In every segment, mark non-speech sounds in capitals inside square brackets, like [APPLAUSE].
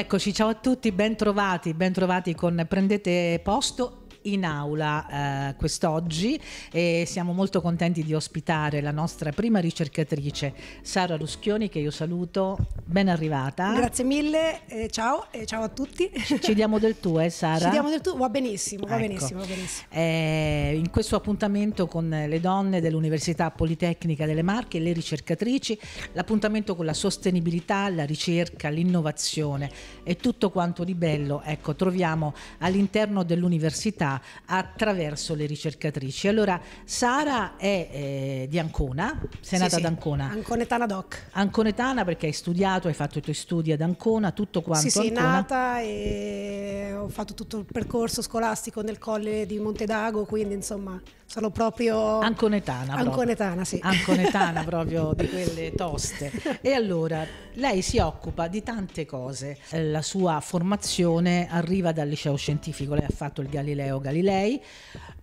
Eccoci, ciao a tutti, bentrovati, bentrovati con Prendete Posto in aula eh, quest'oggi e siamo molto contenti di ospitare la nostra prima ricercatrice Sara Ruschioni che io saluto, ben arrivata. Grazie mille, eh, ciao e eh, ciao a tutti. Ci, diamo del tu eh Sara? Ci diamo del tu, va benissimo, va ecco. benissimo. Va benissimo. Eh, in questo appuntamento con le donne dell'Università Politecnica delle Marche, le ricercatrici, l'appuntamento con la sostenibilità, la ricerca, l'innovazione e tutto quanto di bello ecco, troviamo all'interno dell'università società attraverso le ricercatrici. Allora, Sara è eh, di Ancona, sei nata sì, ad Ancona. Anconetana doc. Anconetana perché hai studiato, hai fatto i tuoi studi ad Ancona, tutto quanto. Sì, sì, Ancona. nata e ho fatto tutto il percorso scolastico nel colle di Montedago, quindi insomma sono proprio... Anconetana. Anconetana, proprio. sì. Anconetana [LAUGHS] proprio di quelle toste. E allora, lei si occupa di tante cose. Eh, la sua formazione arriva dal liceo scientifico, lei ha fatto il Galileo Galilei,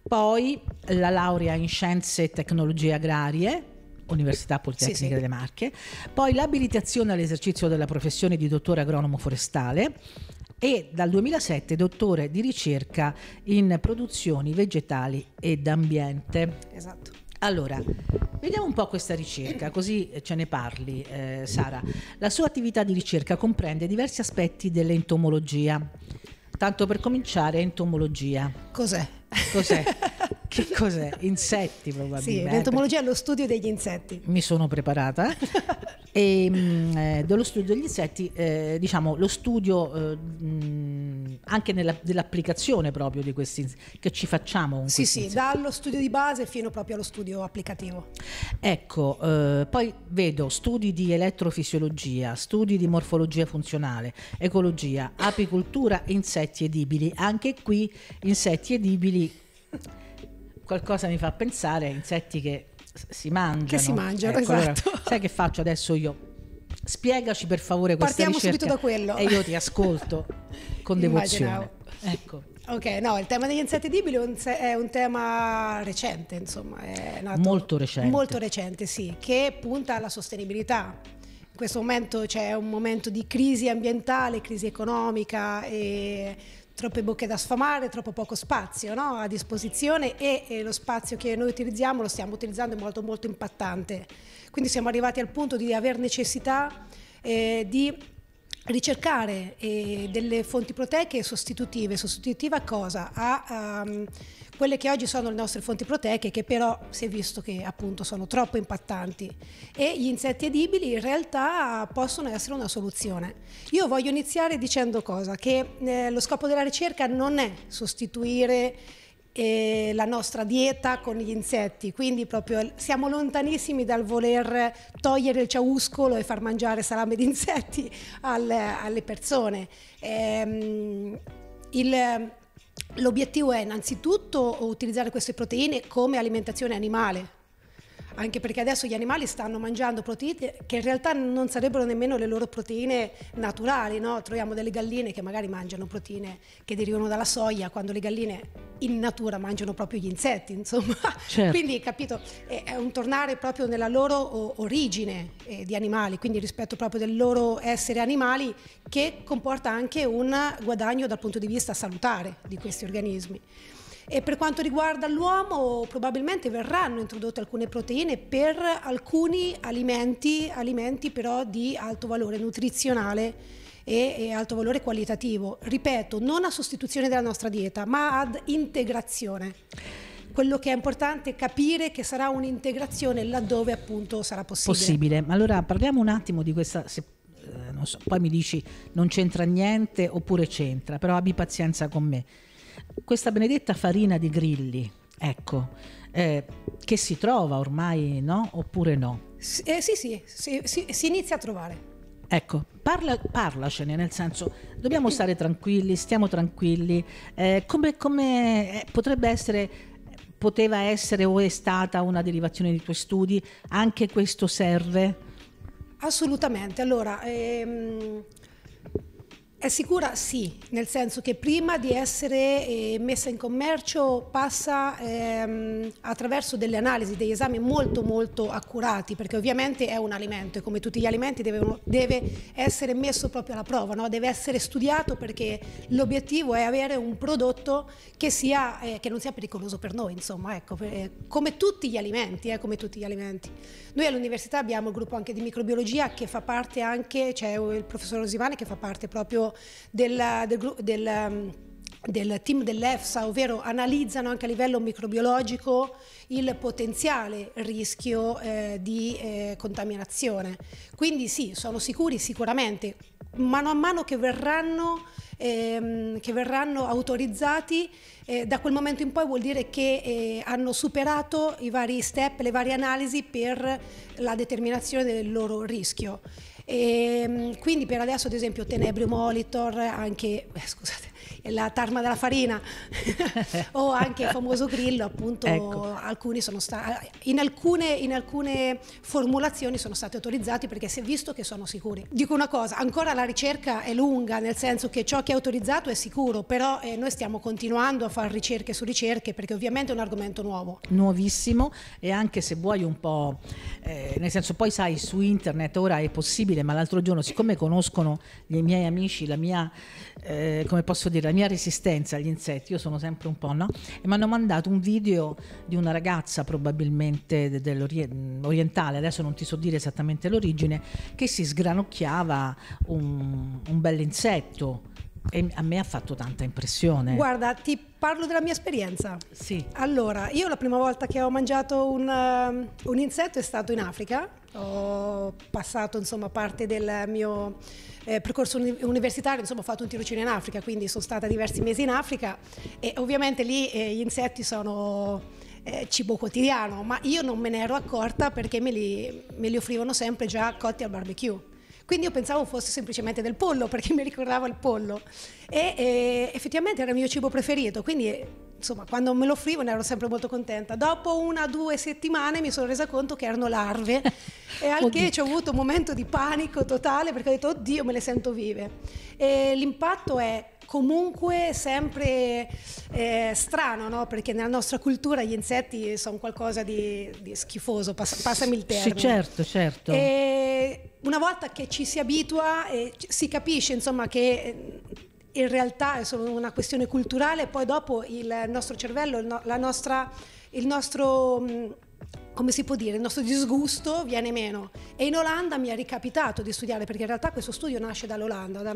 poi la laurea in scienze e tecnologie agrarie Università Politecnica sì, sì. delle Marche, poi l'abilitazione all'esercizio della professione di dottore agronomo forestale, e dal 2007 dottore di ricerca in produzioni vegetali ed ambiente. Esatto. Allora, vediamo un po' questa ricerca, così eh, ce ne parli, eh, Sara. La sua attività di ricerca comprende diversi aspetti dell'entomologia. Tanto per cominciare, entomologia. Cos'è? Cos'è? [LAUGHS] che cos'è? Insetti probabilmente. Sì, l'entomologia è lo studio degli insetti. Mi sono preparata. [LAUGHS] E, mh, mm, eh, dello studio degli insetti, eh, diciamo, lo studio eh, mh, mm, anche nella, dell'applicazione proprio di questi che ci facciamo. Con sì, sì, insetti. dallo studio di base fino proprio allo studio applicativo. Ecco, eh, poi vedo studi di elettrofisiologia, studi di morfologia funzionale, ecologia, apicoltura, insetti edibili. Anche qui insetti edibili qualcosa mi fa pensare insetti che si mangiano. Che si mangiano, ecco, esatto. Allora, [LAUGHS] sai che faccio adesso io? Spiegaci per favore questa Partiamo ricerca. subito da quello. E io ti ascolto con [LAUGHS] devozione. Ecco. Ok, no, il tema degli insetti edibili è un, tema recente, insomma, è nato molto recente. Molto recente, sì, che punta alla sostenibilità. In questo momento c'è un momento di crisi ambientale, crisi economica e troppe bocche da sfamare, troppo poco spazio no? a disposizione e, e, lo spazio che noi utilizziamo lo stiamo utilizzando in modo molto impattante. Quindi siamo arrivati al punto di aver necessità eh, di ricercare eh, delle fonti proteiche sostitutive. Sostitutiva a cosa? A, um, ehm, quelle che oggi sono le nostre fonti proteiche che però si è visto che appunto sono troppo impattanti e gli insetti edibili in realtà possono essere una soluzione. Io voglio iniziare dicendo cosa? Che eh, lo scopo della ricerca non è sostituire eh, la nostra dieta con gli insetti, quindi proprio siamo lontanissimi dal voler togliere il ciauscolo e far mangiare salame di insetti alle, alle persone. Ehm, il, L'obiettivo è innanzitutto utilizzare queste proteine come alimentazione animale, anche perché adesso gli animali stanno mangiando proteine che in realtà non sarebbero nemmeno le loro proteine naturali, no? troviamo delle galline che magari mangiano proteine che derivano dalla soia, quando le galline in natura mangiano proprio gli insetti, insomma. Certo. Quindi, capito, è un tornare proprio nella loro origine eh, di animali, quindi rispetto proprio del loro essere animali, che comporta anche un guadagno dal punto di vista salutare di questi organismi. E per quanto riguarda l'uomo, probabilmente verranno introdotte alcune proteine per alcuni alimenti, alimenti però di alto valore nutrizionale e, alto valore qualitativo. Ripeto, non a sostituzione della nostra dieta, ma ad integrazione. Quello che è importante è capire che sarà un'integrazione laddove appunto sarà possibile. Possibile. Allora parliamo un attimo di questa, se, eh, so, poi mi dici non c'entra niente oppure c'entra, però abbi pazienza con me questa benedetta farina di grilli, ecco, eh, che si trova ormai, no? Oppure no? S eh, sì, sì, sì, sì, si inizia a trovare. Ecco, parla, parlacene, nel senso, dobbiamo stare tranquilli, stiamo tranquilli. Eh, come, come eh, potrebbe essere, poteva essere o è stata una derivazione dei tuoi studi? Anche questo serve? Assolutamente. Allora, ehm, è sicura? Sì, nel senso che prima di essere eh, messa in commercio passa ehm, attraverso delle analisi, degli esami molto molto accurati, perché ovviamente è un alimento e come tutti gli alimenti deve, deve essere messo proprio alla prova, no? deve essere studiato perché l'obiettivo è avere un prodotto che, sia, eh, che non sia pericoloso per noi, insomma, ecco, per, eh, come, tutti alimenti, eh, come tutti gli alimenti, Noi all'università abbiamo il gruppo anche di microbiologia che fa parte anche, c'è cioè il professor Osivani che fa parte proprio del, del, del um, del team dell'EFSA, ovvero analizzano anche a livello microbiologico il potenziale rischio eh, di eh, contaminazione. Quindi sì, sono sicuri sicuramente. Mano a mano che verranno, ehm, che verranno autorizzati, eh, da quel momento in poi vuol dire che eh, hanno superato i vari step, le varie analisi per la determinazione del loro rischio. E, ehm, quindi per adesso ad esempio Tenebrio Molitor, anche, eh, scusate, la tarma della farina [LAUGHS] o anche il famoso grillo, appunto ecco. alcuni sono stati, in alcune, in alcune formulazioni sono stati autorizzati perché si è visto che sono sicuri. Dico una cosa, ancora la ricerca è lunga, nel senso che ciò che è autorizzato è sicuro, però eh, noi stiamo continuando a fare ricerche su ricerche perché ovviamente è un argomento nuovo. Nuovissimo e anche se vuoi un po', eh, nel senso poi sai su internet ora è possibile, ma l'altro giorno siccome conoscono i miei amici, la mia, eh, come posso dire, la mia resistenza agli insetti, io sono sempre un po' no, e mi hanno mandato un video di una ragazza probabilmente dell'orientale, adesso non ti so dire esattamente l'origine, che si sgranocchiava un, un bell'insetto e a me ha fatto tanta impressione. Guarda, ti parlo della mia esperienza. Sì. Allora, io la prima volta che ho mangiato un, um, un insetto è stato in Africa. Ho passato, insomma, parte del mio eh, percorso universitario, insomma ho fatto un tirocinio in Africa, quindi sono stata diversi mesi in Africa e ovviamente lì eh, gli insetti sono eh, cibo quotidiano, ma io non me ne ero accorta perché me li, me li offrivano sempre già cotti al barbecue. Quindi io pensavo fosse semplicemente del pollo [LAUGHS] perché mi ricordava il pollo e, e eh, effettivamente era il mio cibo preferito, quindi insomma, quando me lo offrivano ero sempre molto contenta. Dopo una o due settimane mi sono resa conto che erano larve [LAUGHS] e al che ho avuto un momento di panico totale perché ho detto oddio me le sento vive. E l'impatto è comunque sempre eh, strano, no? perché nella nostra cultura gli insetti sono qualcosa di, di schifoso, pass- passami il termine. Sì, certo, certo. E una volta che ci si abitua e eh, si capisce insomma, che in realtà è solo una questione culturale, poi dopo il nostro cervello, il, no, nostra, il nostro... Mm, come si può dire, il nostro disgusto viene meno. E in Olanda mi è ricapitato di studiare, perché in realtà questo studio nasce dall'Olanda, da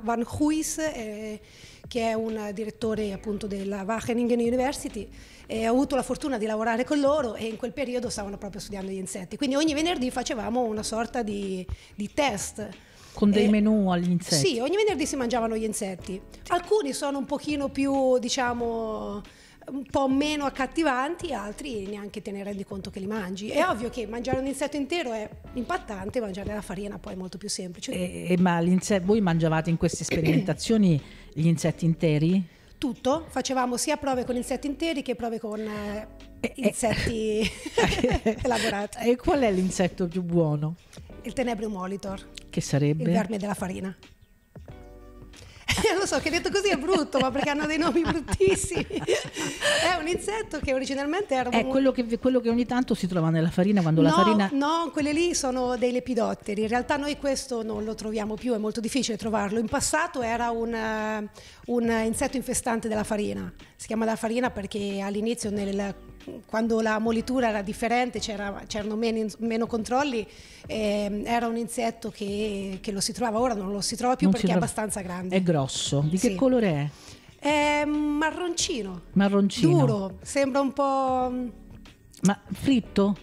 Van Huys, eh, che è un direttore appunto della Wageningen University, e ho avuto la fortuna di lavorare con loro e in quel periodo stavano proprio studiando gli insetti. Quindi ogni venerdì facevamo una sorta di, di test con dei eh, menù agli insetti. Sì, ogni venerdì si mangiavano gli insetti. Alcuni sono un pochino più, diciamo, un po' meno accattivanti, altri neanche te ne rendi conto che li mangi. È ovvio che mangiare un insetto intero è impattante, mangiare la farina poi è molto più semplice. E, e ma voi mangiavate in queste sperimentazioni gli insetti interi? Tutto, facevamo sia prove con insetti interi che prove con eh, insetti [LAUGHS] [LAUGHS] elaborati. E qual è l'insetto più buono? Il tenebrium molitor. Che sarebbe? Il verme della farina. Eh, lo so che detto così è brutto, ma perché hanno dei nomi bruttissimi. è un insetto che originalmente era... È un... quello, che, quello che, ogni tanto si trova nella farina quando no, la farina... No, quelle lì sono dei lepidotteri. In realtà noi questo non lo troviamo più, è molto difficile trovarlo. In passato era un, eh, un insetto infestante della farina. Si chiama la farina perché all'inizio nel quando la molitura era differente, c'erano meno, meno, controlli, eh, era un insetto che, che, lo si trova ora non lo si trova più non perché è abbastanza grande. È grosso, di sì. che colore è? È marroncino. Marroncino. Duro, sembra un po'... Mm, ma fritto?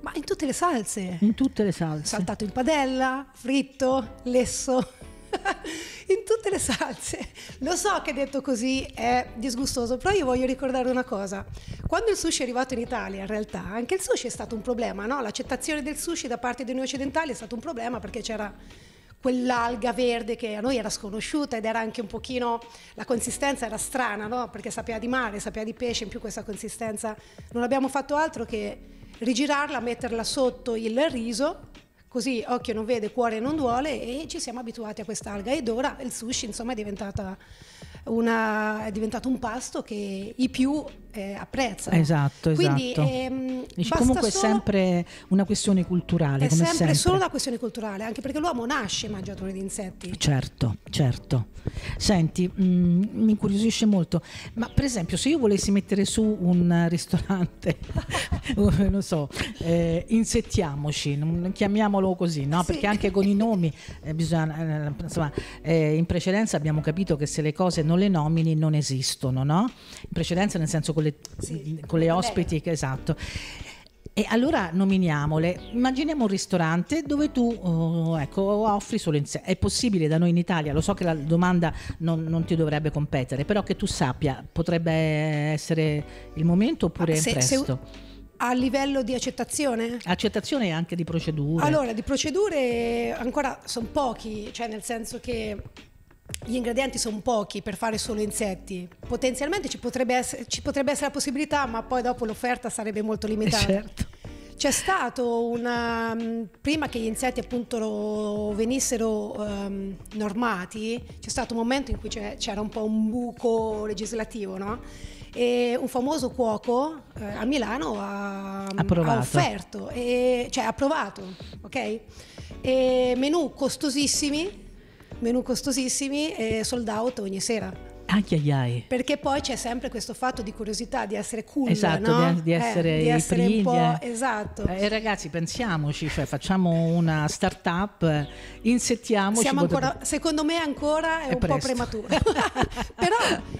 Ma in tutte le salse. In tutte le salse. Saltato in padella, fritto, lesso. [LAUGHS] in tutte le salse. Lo so che detto così è disgustoso, però io voglio ricordare una cosa. Quando il sushi è arrivato in Italia, in realtà, anche il sushi è stato un problema, no? L'accettazione del sushi da parte di noi occidentali è stato un problema perché c'era quell'alga verde che a noi era sconosciuta ed era anche un pochino, la consistenza era strana, no? Perché sapeva di mare, sapeva di pesce, in più questa consistenza non abbiamo fatto altro che rigirarla, metterla sotto il riso così occhio non vede, cuore non duole e ci siamo abituati a quest'alga ed ora il sushi insomma è, è diventato un pasto che i più eh, apprezzano. Esatto, esatto. Quindi esatto. ehm, Dici, comunque solo... è sempre una questione culturale. È sempre, sempre, solo una questione culturale, anche perché l'uomo nasce mangiatore di insetti. Certo, certo. Senti, mh, mm, mi incuriosisce molto, ma per esempio se io volessi mettere su un ristorante, [LAUGHS] non so, eh, insettiamoci, chiamiamolo così, no? Sì. perché anche con i nomi eh, bisogna, eh, insomma, eh, in precedenza abbiamo capito che se le cose non le nomini non esistono, no? In precedenza nel senso con le, sì, con le ospiti, bene. esatto. E allora nominiamole. Immaginiamo un ristorante dove tu uh, ecco, offri solo insegne. È possibile da noi in Italia, lo so che la domanda non, non, ti dovrebbe competere, però che tu sappia, potrebbe essere il momento oppure ah, se, presto. Se a livello di accettazione? Accettazione e anche di procedure. Allora, di procedure ancora sono pochi, cioè nel senso che gli ingredienti sono pochi per fare solo insetti. Potenzialmente ci potrebbe, essere, ci potrebbe essere la possibilità, ma poi dopo l'offerta sarebbe molto eh, limitata. Certo. C'è stato una... Um, prima che gli insetti appunto venissero um, normati, c'è stato un momento in cui c'era un po' un buco legislativo, no? E un famoso cuoco eh, a Milano ha, um, ha offerto, e, cioè ha provato, ok? E menù costosissimi menù costosissimi e sold out ogni sera. Ai Perché poi c'è sempre questo fatto di curiosità, di essere cool, esatto, no? di, eh, essere, eh, di essere un po' eh. esatto. Eh, ragazzi, pensiamoci, cioè, facciamo una start up, insettiamoci. Ancora, secondo me ancora è, è un presto. po' prematuro. [LAUGHS] però,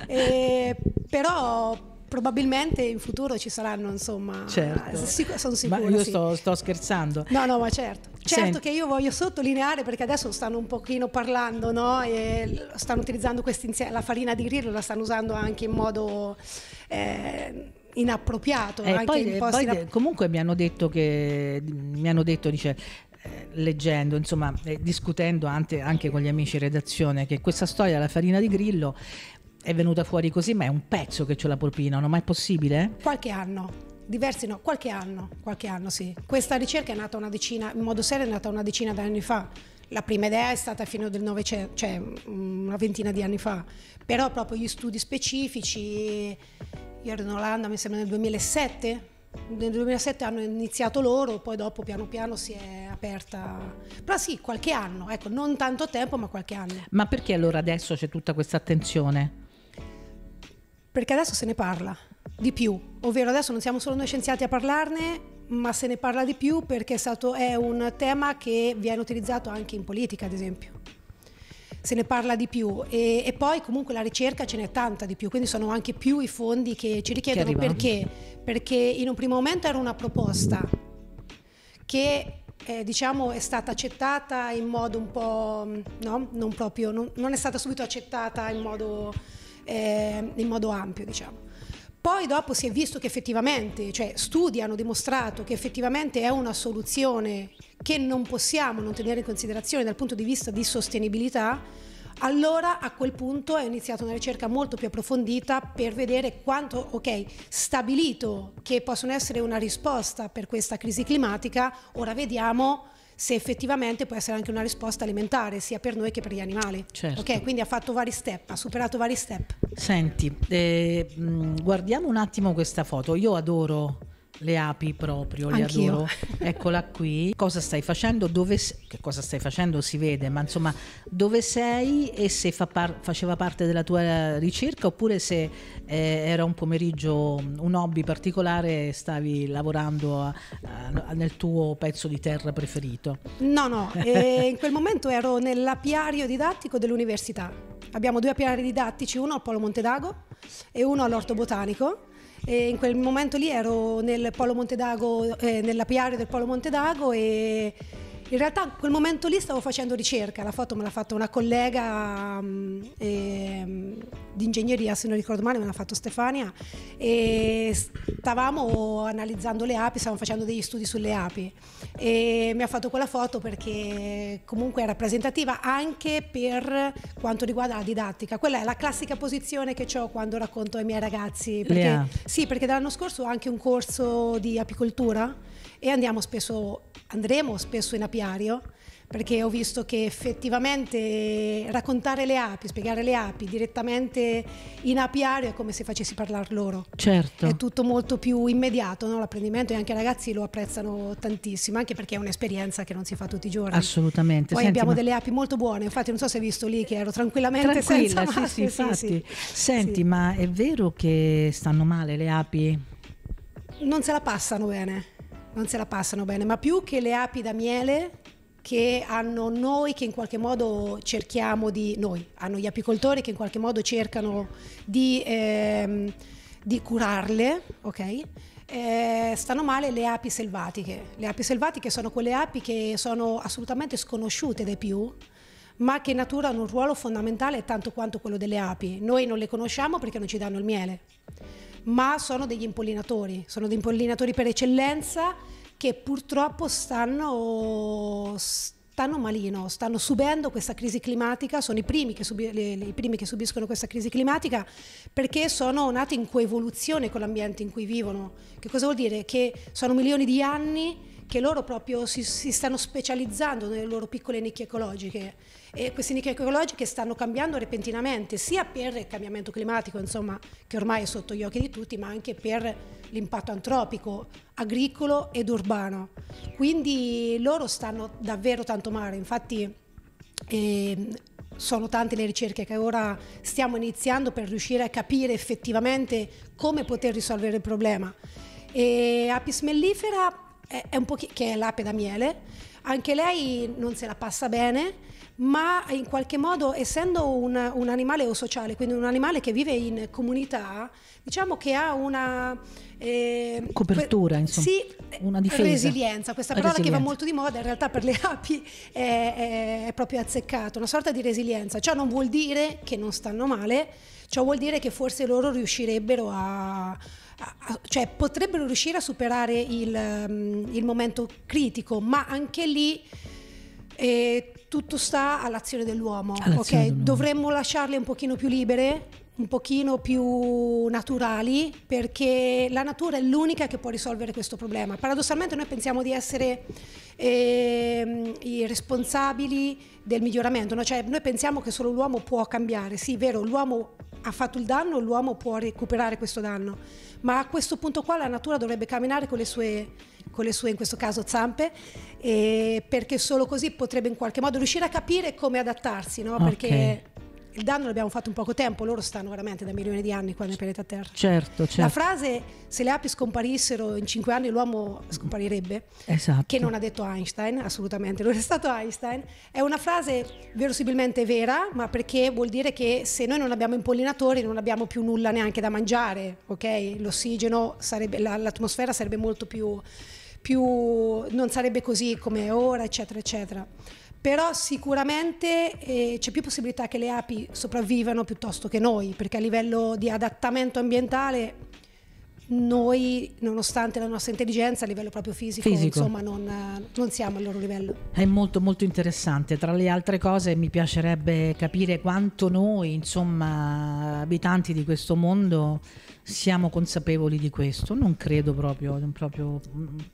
eh, però probabilmente in futuro ci saranno, insomma, certo. Eh, sic- sono sicuro. Ma io sì. sto, sto, scherzando. No, no, ma certo. Certo Senti. che io voglio sottolineare perché adesso stanno un pochino parlando, no? E stanno utilizzando insie- la farina di grillo, la stanno usando anche in modo... Eh, inappropriato eh, poi, in poi, inapp- comunque mi hanno detto che mi hanno detto dice eh, leggendo, insomma, eh, discutendo anche, anche, con gli amici in redazione, che questa storia della farina di grillo è venuta fuori così, ma è un pezzo che c'è la polpinano, ma è possibile? Qualche anno. Diversi no, qualche anno, qualche anno sì. Questa ricerca è nata una decina, in modo serio è nata una decina di anni fa. La prima idea è stata fino al Novecento, cioè mm, una ventina di anni fa. Però proprio gli studi specifici, io ero in Olanda mi sembra nel 2007, nel 2007 hanno iniziato loro, poi dopo piano piano si è aperta. Però sì, qualche anno, ecco, non tanto tempo, ma qualche anno. Ma perché allora adesso c'è tutta questa attenzione? perché adesso se ne parla di più, ovvero adesso non siamo solo noi scienziati a parlarne, ma se ne parla di più perché è, stato, è un tema che viene utilizzato anche in politica, ad esempio. Se ne parla di più e, e poi comunque la ricerca ce n'è tanta di più, quindi sono anche più i fondi che ci richiedono che perché? Perché in un primo momento era una proposta che eh, diciamo è stata accettata in modo un po' no, non proprio, non, non è stata subito accettata in modo eh, in modo ampio, diciamo. Poi dopo si è visto che effettivamente, cioè studi hanno dimostrato che effettivamente è una soluzione che non possiamo non tenere in considerazione dal punto di vista di sostenibilità, allora a quel punto è iniziata una ricerca molto più approfondita per vedere quanto, ok, stabilito che possono essere una risposta per questa crisi climatica, ora vediamo se effettivamente può essere anche una risposta alimentare sia per noi che per gli animali. Certo. Ok, quindi ha fatto vari step, ha superato vari step. Senti, eh, mm, guardiamo un attimo questa foto. Io adoro le api proprio, le Anch'io. adoro. Eccola qui. Cosa stai facendo? Dove, che cosa stai facendo si vede, ma insomma, dove sei e se fa par- faceva parte della tua ricerca oppure se eh, era un pomeriggio, un hobby particolare, stavi lavorando a, a, nel tuo pezzo di terra preferito? No, no, eh, in quel momento ero nell'apiario didattico dell'università. Abbiamo due apiari didattici, uno al Polo Montedago e uno all'Orto Botanico e in quel momento lì ero nel Polo Montedago, eh, nell'apiario del Polo Montedago e in realtà quel momento lì stavo facendo ricerca, la foto me l'ha fatta una collega um, mm, e, ehm, di ingegneria, se non ricordo male, me l'ha fatto Stefania e stavamo analizzando le api, stavamo facendo degli studi sulle api e mi ha fatto quella foto perché comunque è rappresentativa anche per quanto riguarda la didattica. Quella è la classica posizione che ho quando racconto ai miei ragazzi. Perché, Sì, perché dall'anno scorso ho anche un corso di apicoltura e andiamo spesso, andremo spesso in apiario perché ho visto che effettivamente raccontare le api, spiegare le api direttamente in apiario è come se facessi parlare loro. Certo. È tutto molto più immediato, no? l'apprendimento e anche i ragazzi lo apprezzano tantissimo, anche perché è un'esperienza che non si fa tutti i giorni. Assolutamente. Poi Senti, abbiamo ma... delle api molto buone, infatti non so se hai visto lì che ero tranquillamente Tranquilla, senza sì, maschere. Sì, sì, sì, Senti, sì. ma è vero che stanno male le api? Non se la passano bene non se la passano bene, ma più che le api da miele che hanno noi che in qualche modo cerchiamo di, noi, hanno gli apicoltori che in qualche modo cercano di, eh, di curarle, ok? Eh, stanno male le api selvatiche. Le api selvatiche sono quelle api che sono assolutamente sconosciute dai più, ma che in natura hanno un ruolo fondamentale tanto quanto quello delle api. Noi non le conosciamo perché non ci danno il miele ma sono degli impollinatori, sono degli impollinatori per eccellenza che purtroppo stanno, stanno malino, stanno subendo questa crisi climatica, sono i primi, subi- i primi che subiscono questa crisi climatica perché sono nati in coevoluzione con l'ambiente in cui vivono. Che cosa vuol dire? Che sono milioni di anni che loro proprio si, si, stanno specializzando nelle loro piccole nicchie ecologiche e queste nicchie ecologiche stanno cambiando repentinamente sia per il cambiamento climatico insomma, che ormai è sotto gli occhi di tutti ma anche per l'impatto antropico, agricolo ed urbano. Quindi loro stanno davvero tanto male, infatti eh, sono tante le ricerche che ora stiamo iniziando per riuscire a capire effettivamente come poter risolvere il problema. E Apis mellifera è, è un po' che è l'ape da miele, anche lei non se la passa bene, ma in qualche modo essendo un, un animale eosociale, quindi un animale che vive in comunità, diciamo che ha una... Eh, Copertura, insomma. Sì, una difesa. Resilienza, questa parola resilienza. che va molto di moda, in realtà per le api è, è proprio azzeccata, una sorta di resilienza. Ciò non vuol dire che non stanno male, ciò vuol dire che forse loro riuscirebbero a cioè, potrebbero riuscire a superare il, mm, il momento critico, ma anche lì eh, tutto sta all'azione dell'uomo, all'azione okay? dell'uomo. Dovremmo lasciarle un pochino più libere un pochino più naturali perché la natura è l'unica che può risolvere questo problema. Paradossalmente noi pensiamo di essere eh, i responsabili del miglioramento, no? cioè noi pensiamo che solo l'uomo può cambiare, sì, è vero, l'uomo ha fatto il danno, l'uomo può recuperare questo danno, ma a questo punto qua la natura dovrebbe camminare con le sue, con le sue in questo caso zampe, eh, perché solo così potrebbe in qualche modo riuscire a capire come adattarsi, no? okay. perché il danno l'abbiamo fatto in poco tempo, loro stanno veramente da milioni di anni qua nel pianeta Terra. Certo, certo. La frase se le api scomparissero in cinque anni l'uomo scomparirebbe, esatto. che non ha detto Einstein, assolutamente, non è stato Einstein, è una frase verosimilmente vera, ma perché vuol dire che se noi non abbiamo impollinatori non abbiamo più nulla neanche da mangiare, ok? L'ossigeno sarebbe, l'atmosfera sarebbe molto più, più non sarebbe così come è ora, eccetera, eccetera però sicuramente eh, c'è più possibilità che le api sopravvivano piuttosto che noi, perché a livello di adattamento ambientale noi, nonostante la nostra intelligenza, a livello proprio fisico, fisico. insomma, non, non, siamo al loro livello. È molto molto interessante. Tra le altre cose mi piacerebbe capire quanto noi, insomma, abitanti di questo mondo siamo consapevoli di questo, non credo proprio, proprio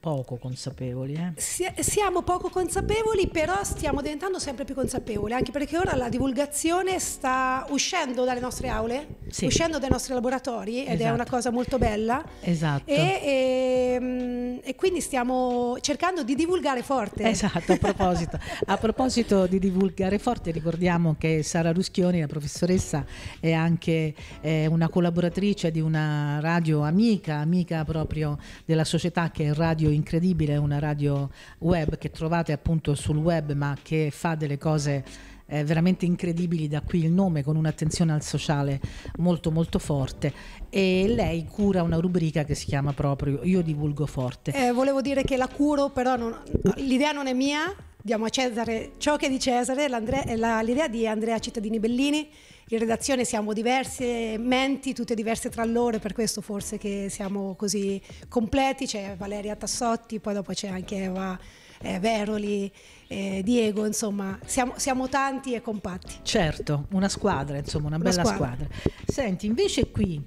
poco consapevoli. Eh. Si- siamo poco consapevoli, però stiamo diventando sempre più consapevoli, anche perché ora la divulgazione sta uscendo dalle nostre aule, sì. uscendo dai nostri laboratori ed esatto. è una esatto. cosa molto bella. Esatto. E, e, ehm, e, quindi stiamo cercando di divulgare forte. Esatto, a [LAUGHS] proposito, a proposito di divulgare forte ricordiamo che Sara Ruschioni, la professoressa, è anche eh, una collaboratrice di una una radio amica, amica proprio della società che è Radio Incredibile, una radio web che trovate appunto sul web ma che fa delle cose eh, veramente incredibili, da qui il nome, con un'attenzione al sociale molto molto forte e lei cura una rubrica che si chiama proprio Io divulgo forte. Eh, volevo dire che la curo, però non, l'idea non è mia, diamo a Cesare ciò che è di Cesare, eh, l'idea di Andrea Cittadini Bellini in redazione siamo diverse menti, tutte diverse tra loro, per questo forse che siamo così completi, c'è Valeria Tassotti, poi dopo c'è anche Eva eh, Veroli, eh, Diego, insomma, siamo, siamo, tanti e compatti. Certo, una squadra, insomma, una, una bella squadra. squadra. Senti, invece qui,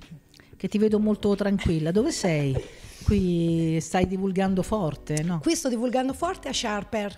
che ti vedo molto tranquilla, dove sei? Qui stai divulgando forte, no? Qui sto divulgando forte a Sharper,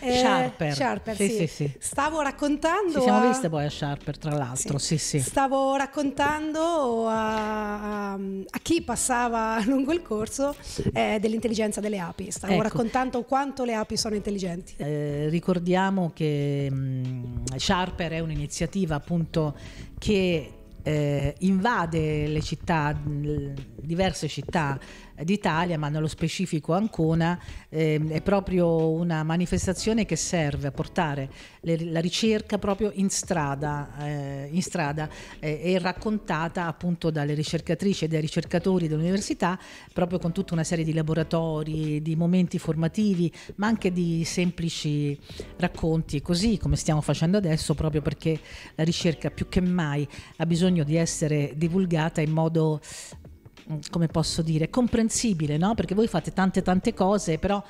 eh, Sharper. Sharper sì, sì. Sì, Stavo raccontando. Ci siamo a... viste poi a Sharper, tra l'altro. Sì. Sì, Stavo raccontando a, a, chi passava [LAUGHS] lungo il corso eh, dell'intelligenza delle api. Stavo ecco. raccontando quanto le api sono intelligenti. Eh, ricordiamo che mh, mm, Sharper è un'iniziativa appunto che eh, invade le città, mm, diverse città d'Italia, ma nello specifico Ancona, eh, è proprio una manifestazione che serve a portare le, la ricerca proprio in strada, eh, in strada eh, e raccontata appunto dalle ricercatrici e dai ricercatori dell'università, proprio con tutta una serie di laboratori, di momenti formativi, ma anche di semplici racconti, così come stiamo facendo adesso, proprio perché la ricerca più che mai ha bisogno di essere divulgata in modo Mm, come posso dire, comprensibile, no? Perché voi fate tante tante cose, però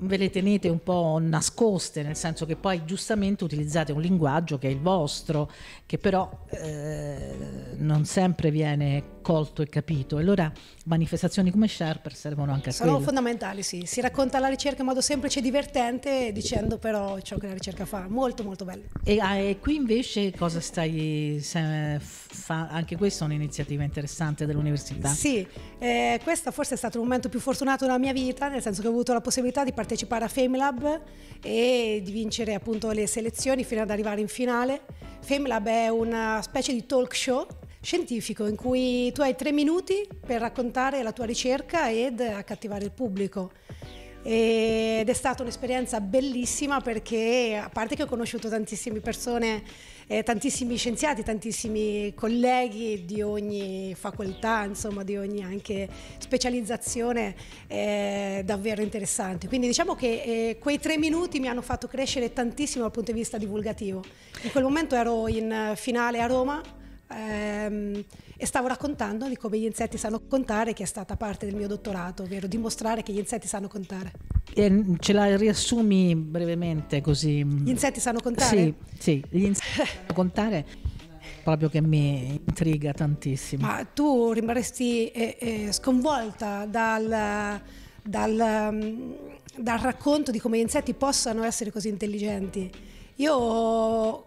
ve le tenete un po' nascoste, nel senso che poi giustamente utilizzate un linguaggio che è il vostro, che però eh, non sempre viene colto e capito. Allora manifestazioni come Sherper servono anche a Sono quello. fondamentali, sì. Si racconta la ricerca in modo semplice e divertente, dicendo però ciò che la ricerca fa. Molto, molto bello. E, ah, e qui invece cosa stai facendo? fa, anche questa è un'iniziativa interessante dell'università. Sì, eh, questo forse è stato il momento più fortunato della mia vita, nel senso che ho avuto la possibilità di partecipare a FameLab e di vincere appunto le selezioni fino ad arrivare in finale. FameLab è una specie di talk show scientifico in cui tu hai tre minuti per raccontare la tua ricerca ed accattivare il pubblico ed è stata un'esperienza bellissima perché a parte che ho conosciuto tantissime persone eh, tantissimi scienziati, tantissimi colleghi di ogni facoltà, insomma di ogni anche specializzazione eh, davvero interessante. Quindi diciamo che eh, quei tre minuti mi hanno fatto crescere tantissimo dal punto di vista divulgativo. In quel momento ero in eh, finale a Roma Ehm, e stavo raccontando di come gli insetti sanno contare, che è stata parte del mio dottorato, ovvero dimostrare che gli insetti sanno contare. E mm, ce la riassumi brevemente così? Mm. Gli insetti sanno contare? Sì, sì gli insetti [LAUGHS] sanno contare proprio che mi intriga tantissimo. Ma tu rimarresti eh, eh, sconvolta dal, dal, mm, dal racconto di come gli insetti possano essere così intelligenti. Io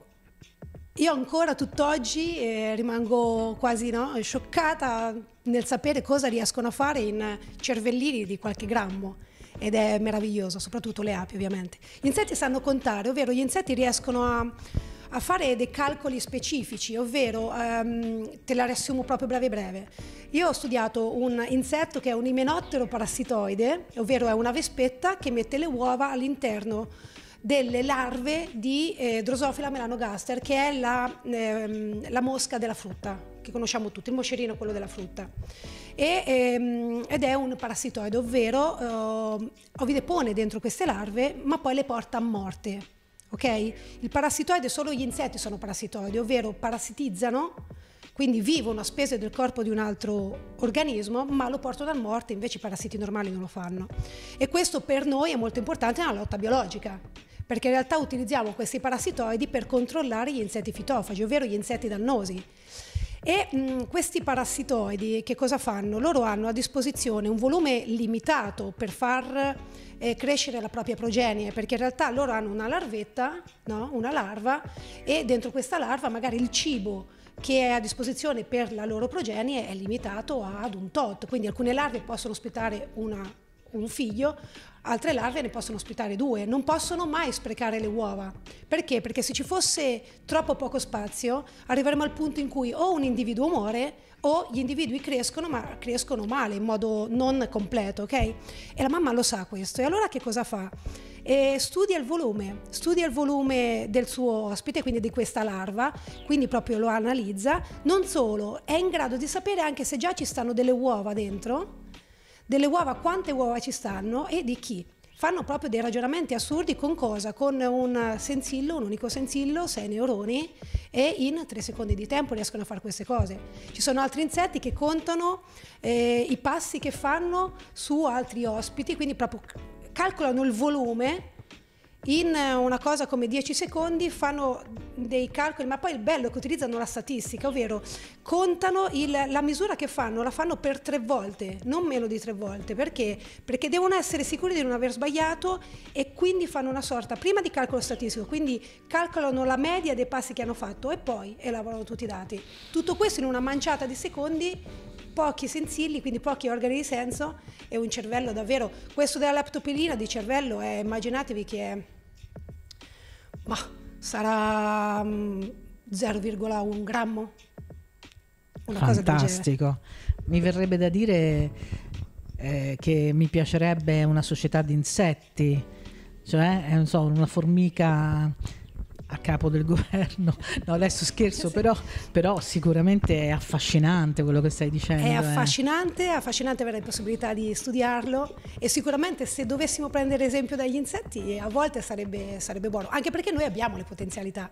io ancora tutt'oggi eh, rimango quasi no, scioccata nel sapere cosa riescono a fare in cervellini di qualche grammo ed è meraviglioso, soprattutto le api ovviamente. Gli insetti sanno contare, ovvero gli insetti riescono a, a fare dei calcoli specifici, ovvero ehm, te la riassumo proprio breve breve. Io ho studiato un insetto che è un imenottero parassitoide, ovvero è una vespetta che mette le uova all'interno delle larve di eh, Drosophila melanogaster, che è la, ehm, la, mosca della frutta che conosciamo tutti, il moscerino è quello della frutta. E, ehm, ed è un parassitoide, ovvero eh, ovide pone dentro queste larve, ma poi le porta a morte. Okay? Il parassitoide, solo gli insetti sono parassitoidi, ovvero parassitizzano quindi vivono a spese del corpo di un altro organismo, ma lo portano a morte, invece i parassiti normali non lo fanno. E questo per noi è molto importante nella lotta biologica, perché in realtà utilizziamo questi parassitoidi per controllare gli insetti fitofagi, ovvero gli insetti dannosi. E mh, questi parassitoidi che cosa fanno? Loro hanno a disposizione un volume limitato per far eh, crescere la propria progenie, perché in realtà loro hanno una larvetta, no? una larva, e dentro questa larva magari il cibo che è a disposizione per la loro progenie è limitato ad un tot, quindi alcune larve possono ospitare una un figlio, altre larve ne possono ospitare due, non possono mai sprecare le uova. Perché? Perché se ci fosse troppo poco spazio arriveremo al punto in cui o un individuo muore o gli individui crescono ma crescono male, in modo non completo, ok? E la mamma lo sa questo. E allora che cosa fa? E studia il volume, studia il volume del suo ospite, quindi di questa larva, quindi proprio lo analizza. Non solo, è in grado di sapere anche se già ci stanno delle uova dentro delle uova, quante uova ci stanno e di chi fanno proprio dei ragionamenti assurdi con cosa? Con un sensillo, un unico sensillo, sei neuroni e in tre secondi di tempo riescono a fare queste cose. Ci sono altri insetti che contano eh, i passi che fanno su altri ospiti, quindi proprio calcolano il volume in eh, una cosa come 10 secondi fanno dei calcoli, ma poi il bello è che utilizzano la statistica, ovvero contano il, la misura che fanno, la fanno per tre volte, non meno di tre volte, perché? Perché devono essere sicuri di non aver sbagliato e quindi fanno una sorta prima di calcolo statistico, quindi calcolano la media dei passi che hanno fatto e poi elaborano tutti i dati. Tutto questo in una manciata di secondi pochi sensilli, quindi pochi organi di senso e un cervello davvero. Questo della laptopilina di cervello è, immaginatevi che è, ma sarà 0,1 mm, grammo. Una Fantastico. Mi verrebbe da dire eh, che mi piacerebbe una società di insetti, cioè, eh, non so, una formica a capo del [LAUGHS] governo. No, adesso scherzo, però, però, sicuramente è affascinante quello che stai dicendo. È eh. affascinante, è affascinante avere la possibilità di studiarlo e sicuramente se dovessimo prendere esempio dagli insetti a volte sarebbe, sarebbe buono, anche perché noi abbiamo le potenzialità.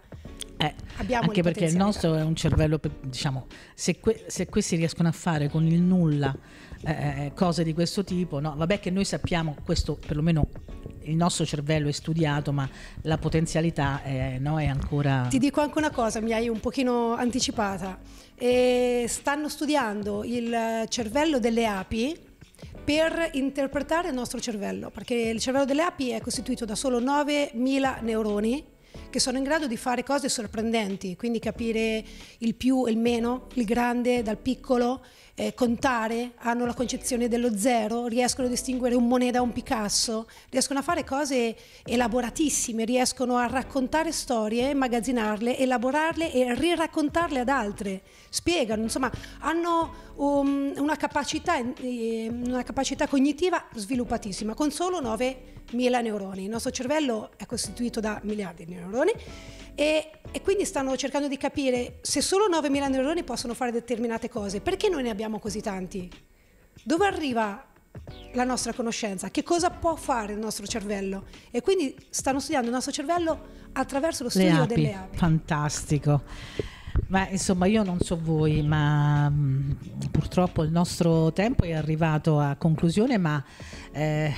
Eh, abbiamo anche le perché il nostro è un cervello, diciamo, se, que se questi riescono a fare con il nulla eh, eh cose di questo tipo, no? vabbè che noi sappiamo, questo perlomeno il nostro cervello è studiato, ma la potenzialità è, eh, no, è ancora... Ti dico anche una cosa, mi hai un pochino anticipata. E stanno studiando il cervello delle api per interpretare il nostro cervello, perché il cervello delle api è costituito da solo 9.000 neuroni che sono in grado di fare cose sorprendenti, quindi capire il più e il meno, il grande dal piccolo eh, contare, hanno la concezione dello zero, riescono a distinguere un Monet da un Picasso, riescono a fare cose elaboratissime, riescono a raccontare storie, immagazzinarle, elaborarle e riraccontarle ad altre. Spiegano, insomma, hanno um, una, capacità, eh, una, capacità, cognitiva sviluppatissima, con solo 9.000 neuroni. Il nostro cervello è costituito da miliardi di neuroni e, e quindi stanno cercando di capire se solo 9.000 neuroni possono fare determinate cose, perché noi ne abbiamo così tanti? Dove arriva la nostra conoscenza, che cosa può fare il nostro cervello. E quindi stanno studiando il nostro cervello attraverso lo studio api. delle api. Fantastico. Ma insomma io non so voi, ma mh, mm, purtroppo il nostro tempo è arrivato a conclusione, ma eh,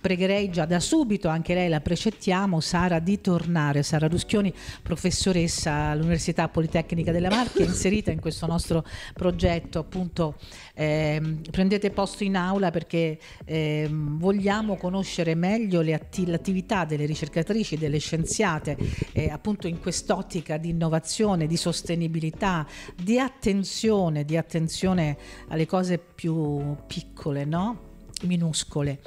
pregherei già da subito, anche lei la precettiamo, Sara di tornare. Sara Ruschioni, professoressa all'Università Politecnica della Marche, inserita in questo nostro progetto, appunto eh, prendete posto in aula perché eh, vogliamo conoscere meglio l'attività delle ricercatrici, delle scienziate, eh, appunto in quest'ottica di innovazione, di sostenibilità, di attenzione, di attenzione alle cose più piccole, no? minuscole.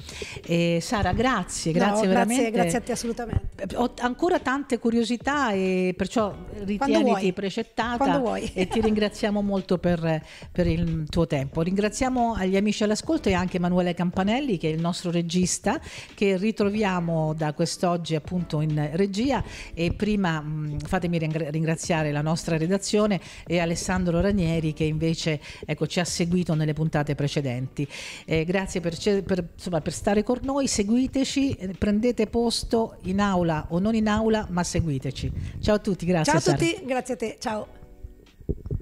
Eh, Sara, grazie, grazie no, veramente. Grazie, grazie, a te assolutamente. Eh, ho ancora tante curiosità e perciò ritieniti precettata e ti ringraziamo molto per, per, il tuo tempo. Ringraziamo gli amici all'ascolto e anche Emanuele Campanelli che è il nostro regista che ritroviamo da quest'oggi appunto in regia e prima fatemi ringraziare la nostra redazione e Alessandro Ranieri che invece ecco, ci ha seguito nelle puntate precedenti. Eh, grazie per per, insomma, per stare con noi, seguiteci, eh, prendete posto in aula o non in aula, ma seguiteci. Ciao a tutti, grazie. Ciao a Sara. grazie a te, ciao.